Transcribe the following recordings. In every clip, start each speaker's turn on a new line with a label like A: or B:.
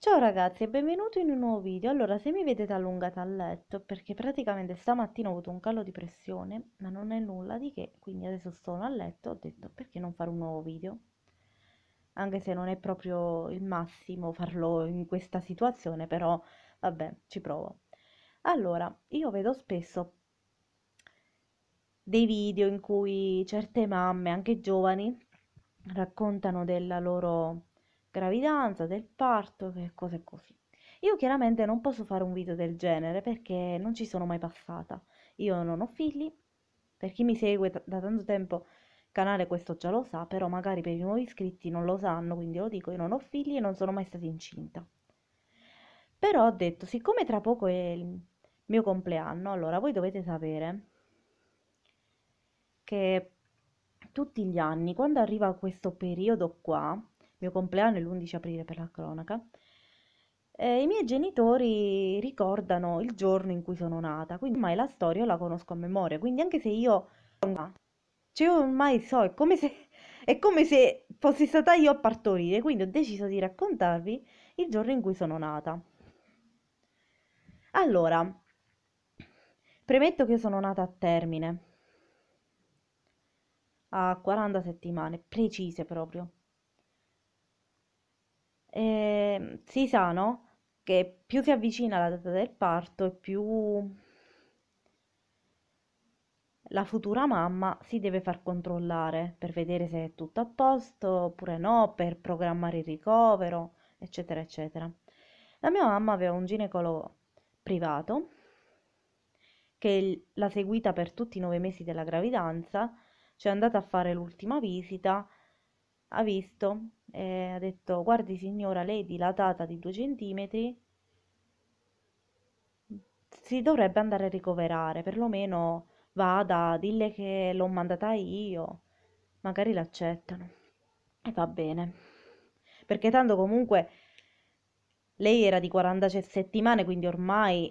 A: Ciao ragazzi e benvenuti in un nuovo video. Allora, se mi vedete allungata a letto, perché praticamente stamattina ho avuto un calo di pressione, ma non è nulla di che, quindi adesso sono a letto, ho detto perché non fare un nuovo video? Anche se non è proprio il massimo farlo in questa situazione, però vabbè, ci provo. Allora, io vedo spesso dei video in cui certe mamme, anche giovani, raccontano della loro gravidanza, del parto, che cose così. Io chiaramente non posso fare un video del genere perché non ci sono mai passata. Io non ho figli, per chi mi segue t- da tanto tempo canale questo già lo sa, però magari per i nuovi iscritti non lo sanno, quindi lo dico, io non ho figli e non sono mai stata incinta. Però ho detto, siccome tra poco è il mio compleanno, allora voi dovete sapere che tutti gli anni, quando arriva questo periodo qua, mio compleanno è l'11 aprile per la cronaca, eh, i miei genitori ricordano il giorno in cui sono nata, quindi ormai la storia la conosco a memoria, quindi anche se io... Cioè ormai so, è come se, è come se fossi stata io a partorire, quindi ho deciso di raccontarvi il giorno in cui sono nata. Allora, premetto che sono nata a termine, a 40 settimane, precise proprio eh, si sa, no? Che più si avvicina la data del parto e più la futura mamma si deve far controllare per vedere se è tutto a posto oppure no, per programmare il ricovero, eccetera, eccetera. La mia mamma aveva un ginecologo privato che l'ha seguita per tutti i nove mesi della gravidanza, ci cioè è andata a fare l'ultima visita, ha visto eh, ha detto guardi signora lei è dilatata di due centimetri si dovrebbe andare a ricoverare perlomeno vada dille che l'ho mandata io magari l'accettano e va bene perché tanto comunque lei era di 40 settimane quindi ormai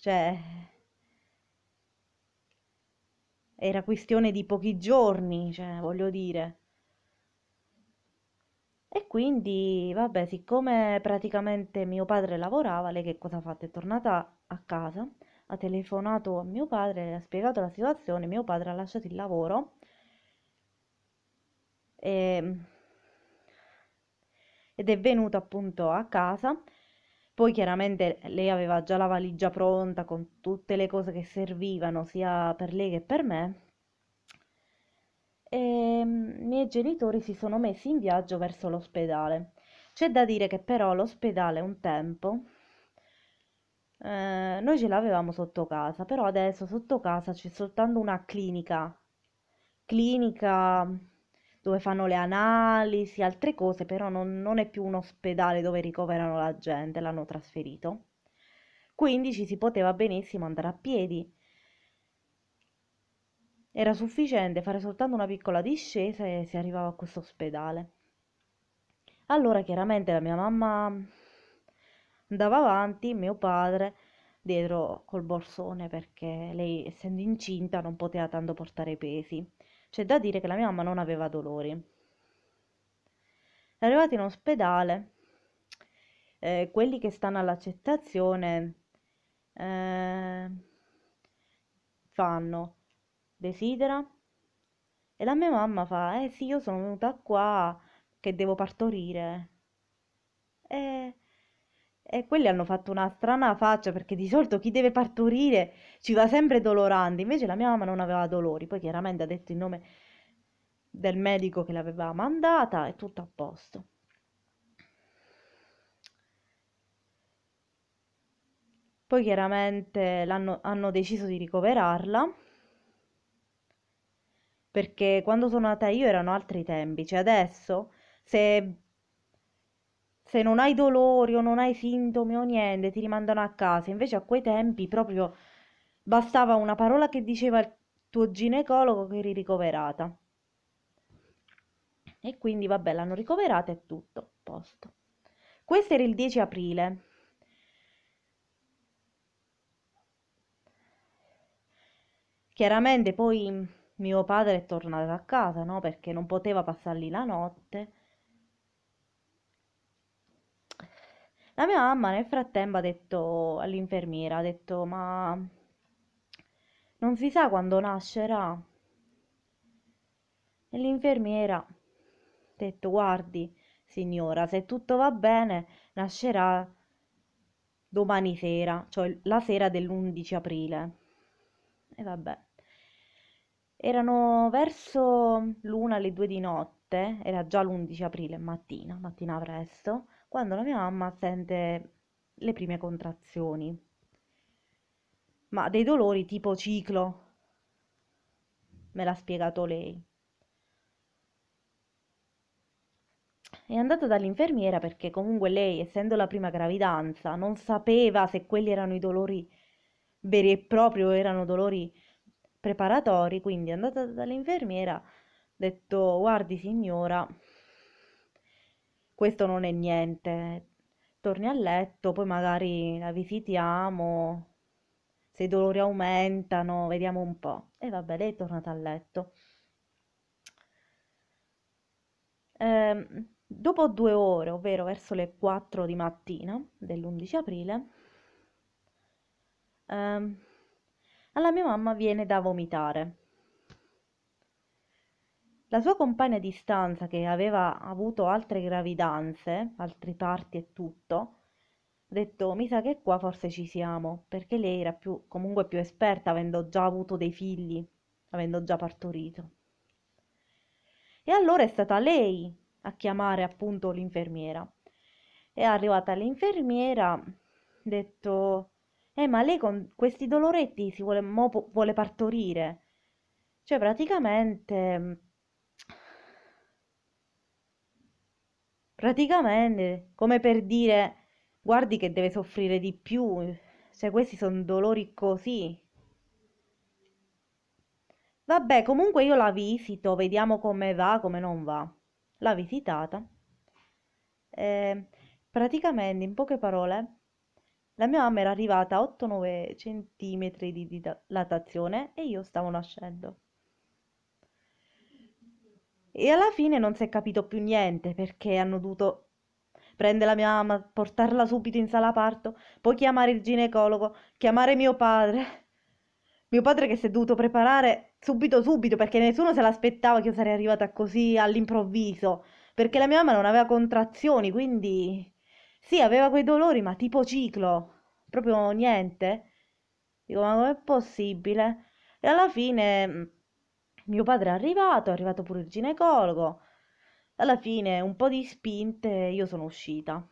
A: cioè era questione di pochi giorni cioè voglio dire e quindi, vabbè, siccome praticamente mio padre lavorava, lei che cosa ha fatto? È tornata a casa, ha telefonato a mio padre, ha spiegato la situazione, mio padre ha lasciato il lavoro e... ed è venuto appunto a casa. Poi chiaramente lei aveva già la valigia pronta con tutte le cose che servivano sia per lei che per me e ehm, i miei genitori si sono messi in viaggio verso l'ospedale. C'è da dire che però l'ospedale un tempo eh, noi ce l'avevamo sotto casa, però adesso sotto casa c'è soltanto una clinica, clinica dove fanno le analisi, altre cose, però non, non è più un ospedale dove ricoverano la gente, l'hanno trasferito. Quindi ci si poteva benissimo andare a piedi era sufficiente fare soltanto una piccola discesa e si arrivava a questo ospedale. Allora chiaramente la mia mamma andava avanti, mio padre dietro col borsone perché lei essendo incinta non poteva tanto portare i pesi. C'è da dire che la mia mamma non aveva dolori. Arrivati in ospedale, eh, quelli che stanno all'accettazione eh, fanno desidera? E la mia mamma fa, eh sì, io sono venuta qua che devo partorire. E, e quelli hanno fatto una strana faccia perché di solito chi deve partorire ci va sempre dolorando, invece la mia mamma non aveva dolori, poi chiaramente ha detto il nome del medico che l'aveva mandata e tutto a posto. Poi chiaramente hanno deciso di ricoverarla perché quando sono nata io erano altri tempi, cioè adesso se, se non hai dolori o non hai sintomi o niente ti rimandano a casa, invece a quei tempi proprio bastava una parola che diceva il tuo ginecologo che eri ricoverata. E quindi vabbè, l'hanno ricoverata e tutto, a posto. Questo era il 10 aprile. Chiaramente poi mio padre è tornato a casa, no? Perché non poteva passare lì la notte. La mia mamma nel frattempo ha detto all'infermiera, ha detto ma non si sa quando nascerà. E l'infermiera ha detto guardi signora, se tutto va bene nascerà domani sera, cioè la sera dell'11 aprile. E vabbè. Erano verso l'una, le due di notte, era già l'11 aprile, mattina, mattina presto, quando la mia mamma sente le prime contrazioni, ma dei dolori tipo ciclo, me l'ha spiegato lei. È andata dall'infermiera perché comunque lei, essendo la prima gravidanza, non sapeva se quelli erano i dolori veri e propri o erano dolori preparatori, quindi è andata dall'infermiera, ha detto guardi signora, questo non è niente, torni a letto, poi magari la visitiamo, se i dolori aumentano, vediamo un po'. E vabbè, lei è tornata a letto. Eh, dopo due ore, ovvero verso le 4 di mattina dell'11 aprile, eh, alla mia mamma viene da vomitare. La sua compagna di stanza, che aveva avuto altre gravidanze, altri parti e tutto, ha detto: Mi sa che qua forse ci siamo, perché lei era più, comunque più esperta, avendo già avuto dei figli, avendo già partorito. E allora è stata lei a chiamare appunto l'infermiera. È arrivata l'infermiera, ha detto: eh, ma lei con questi doloretti si vuole, mo, vuole partorire. Cioè, praticamente... Mm, praticamente, come per dire, guardi che deve soffrire di più. Cioè, questi sono dolori così. Vabbè, comunque io la visito, vediamo come va, come non va. L'ha visitata. Eh, praticamente, in poche parole, la mia mamma era arrivata a 8-9 centimetri di dilatazione e io stavo nascendo. E alla fine non si è capito più niente perché hanno dovuto prendere la mia mamma, portarla subito in sala parto, poi chiamare il ginecologo, chiamare mio padre. Mio padre che si è dovuto preparare subito subito perché nessuno se l'aspettava che io sarei arrivata così all'improvviso, perché la mia mamma non aveva contrazioni, quindi sì, aveva quei dolori, ma tipo ciclo, proprio niente. Dico, ma com'è possibile? E alla fine mm, mio padre è arrivato, è arrivato pure il ginecologo. Alla fine, un po' di spinte, io sono uscita.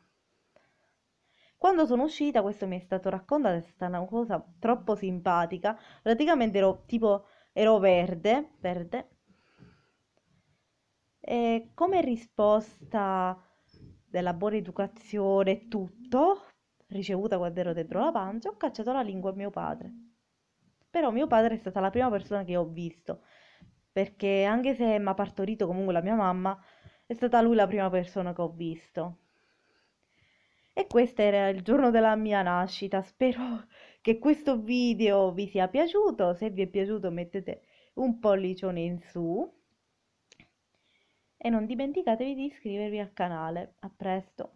A: Quando sono uscita, questo mi è stato raccontato, è stata una cosa troppo simpatica. Praticamente ero tipo, ero verde, verde. E come risposta della buona educazione e tutto, ricevuta quando ero dentro la pancia, ho cacciato la lingua a mio padre. Però mio padre è stata la prima persona che ho visto, perché anche se mi ha partorito comunque la mia mamma, è stata lui la prima persona che ho visto. E questo era il giorno della mia nascita, spero che questo video vi sia piaciuto, se vi è piaciuto mettete un pollicione in su e non dimenticatevi di iscrivervi al canale. A presto!